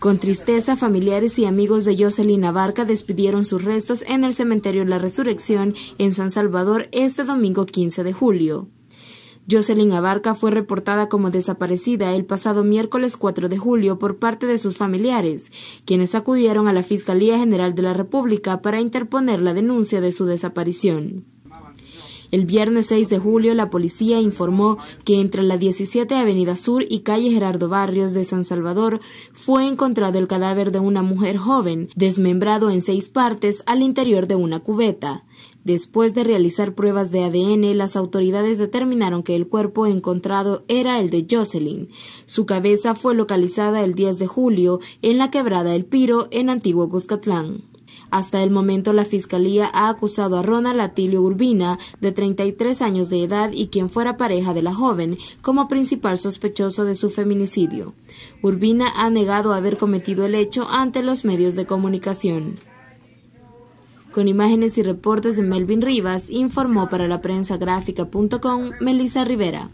Con tristeza, familiares y amigos de Jocelyn Abarca despidieron sus restos en el cementerio La Resurrección en San Salvador este domingo 15 de julio. Jocelyn Abarca fue reportada como desaparecida el pasado miércoles 4 de julio por parte de sus familiares, quienes acudieron a la Fiscalía General de la República para interponer la denuncia de su desaparición. El viernes 6 de julio, la policía informó que entre la 17 Avenida Sur y calle Gerardo Barrios de San Salvador fue encontrado el cadáver de una mujer joven, desmembrado en seis partes al interior de una cubeta. Después de realizar pruebas de ADN, las autoridades determinaron que el cuerpo encontrado era el de Jocelyn. Su cabeza fue localizada el 10 de julio en la quebrada El Piro, en Antiguo Cuscatlán. Hasta el momento la Fiscalía ha acusado a Ronald Atilio Urbina, de 33 años de edad y quien fuera pareja de la joven, como principal sospechoso de su feminicidio. Urbina ha negado haber cometido el hecho ante los medios de comunicación. Con imágenes y reportes de Melvin Rivas, informó para la prensa gráfica.com Melissa Rivera.